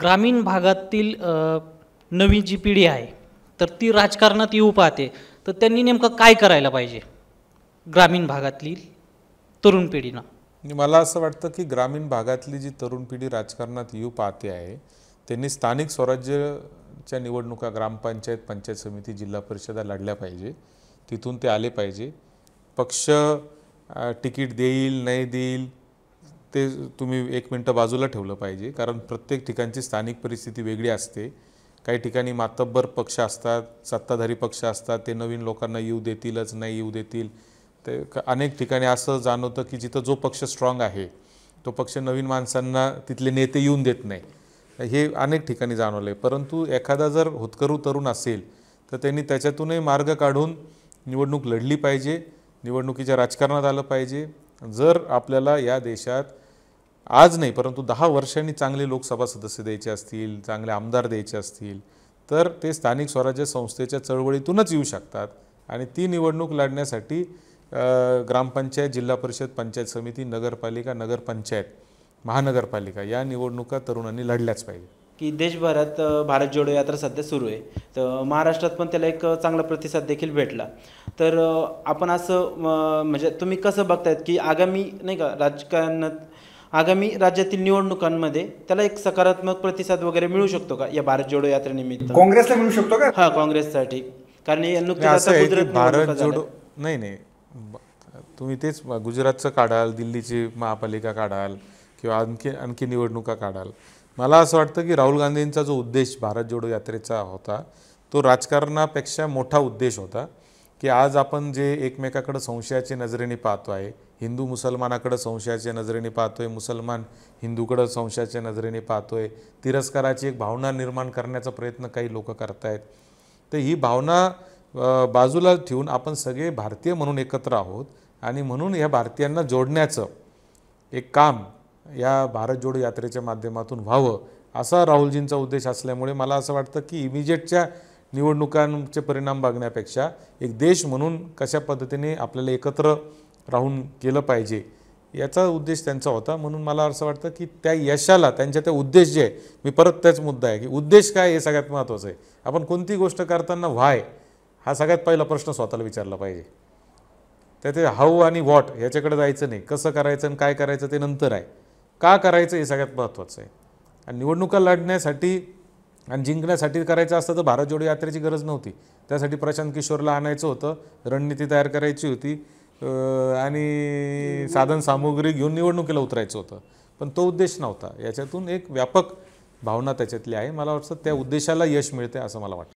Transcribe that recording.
ग्रामीण भागातील नवी जी पिढी आहे तर ती राजकारणात येऊ पाहते तर त्यांनी नेमकं काय करायला पाहिजे ग्रामीण भागातली तरुण पिढीनं मला असं वाटतं की ग्रामीण भागातली जी तरुण पिढी राजकारणात येऊ पाहते आहे त्यांनी स्थानिक स्वराज्यच्या निवडणुका ग्रामपंचायत पंचायत समिती जिल्हा परिषदा लढल्या पाहिजे तिथून ते आले पाहिजे पक्ष तिकीट देईल नाही देईल ते तुम्ही एक मिनटं बाजूला ठेवलं पाहिजे कारण प्रत्येक ठिकाणची स्थानिक परिस्थिती वेगळी असते काही ठिकाणी मातब्बर पक्ष असतात सत्ताधारी पक्ष असतात ते नवीन लोकांना येऊ देतीलच नाही येऊ देतील ते अनेक ठिकाणी असं जाणवतं की जिथं जो पक्ष स्ट्रॉंग आहे तो पक्ष नवीन माणसांना तिथले नेते येऊन देत नाही हे अनेक ठिकाणी जाणवलं आहे परंतु एखादा जर होतकरू तरुण असेल तर त्यांनी त्याच्यातूनही मार्ग काढून निवडणूक लढली पाहिजे निवडणुकीच्या राजकारणात आलं पाहिजे जर आपल्याला या देशात आज नाही परंतु दहा वर्षांनी चांगले लोकसभा सदस्य द्यायचे असतील चांगले आमदार द्यायचे असतील तर ते स्थानिक स्वराज्य संस्थेच्या चळवळीतूनच येऊ शकतात आणि ती निवडणूक लढण्यासाठी ग्रामपंचायत जिल्हा परिषद पंचायत समिती नगरपालिका नगरपंचायत महानगरपालिका या निवडणुका तरुणांनी लढल्याच पाहिजे की देशभरात भारत जोडो यात्रा सध्या सुरू आहे तर महाराष्ट्रात पण त्याला एक चांगला प्रतिसाद देखील भेटला तर आपण असं म्हणजे तुम्ही कसं बघतायत की आगामी नाही का राजकारणात आगामी राज्यातील निवडणुकांमध्ये त्याला एक सकारात्मक प्रतिसाद वगैरे मिळू शकतो का या भारत जोडो यात्रेनिमित्त काँग्रेसला मिळू शकतो का हा काँग्रेससाठी कारण नुकतीच भारत जोडो नाही नाही तुम्ही तेच गुजरातचं काढाल दिल्लीची महापालिका काढाल किंवा आणखी आणखी निवडणुका काढाल मला असं वाटतं की राहुल गांधींचा जो उद्देश भारत जोडो यात्रेचा होता तो राजकारणापेक्षा मोठा उद्देश होता की आज आपण जे एकमेकाकडं संशयाचे नजरेने पाहतो आहे हिंदू मुसलमानाकडं संशयाचे नजरेने पाहतोय मुसलमान हिंदूकडं संशयाच्या नजरेने पाहतोय तिरस्काराची एक भावना निर्माण करण्याचा प्रयत्न काही लोक करतायत तर ही भावना बाजूला ठेवून आपण सगळे भारतीय म्हणून एकत्र आहोत आणि म्हणून या भारतीयांना जोडण्याचं एक काम या भारत जोड यात्रेच्या माध्यमातून व्हावं असा राहुलजींचा उद्देश असल्यामुळे मला असं वाटतं की इमिजिएटच्या निवडणुकांचे परिणाम बघण्यापेक्षा एक देश म्हणून कशा पद्धतीने आपल्याला एकत्र राहून केलं पाहिजे याचा उद्देश त्यांचा होता म्हणून मला असं वाटतं की त्या यशाला त्यांच्या त्या उद्देश जे आहे मी परत त्याच मुद्दा आहे की उद्देश काय हे सगळ्यात महत्त्वाचं आहे आपण कोणती गोष्ट करताना व्हाय हा सगळ्यात पहिला प्रश्न स्वतःला विचारला पाहिजे त्याचे हाऊ आणि व्हॉट ह्याच्याकडे जायचं नाही कसं करायचं आणि काय करायचं ते नंतर आहे का करायचं हे सगळ्यात महत्त्वाचं आहे आणि निवडणुका लढण्यासाठी आणि जिंकण्यासाठी करायचं असतं तर भारत जोडो यात्रेची गरज नव्हती त्यासाठी प्रशांत किशोरला आणायचं होतं रणनीती तयार करायची होती आणि साधनसामुग्री घेऊन निवडणुकीला उतरायचं होतं पण तो उद्देश नव्हता याच्यातून एक व्यापक भावना त्याच्यातली आहे मला वाटतं त्या उद्देशाला यश मिळते असं मला वाटतं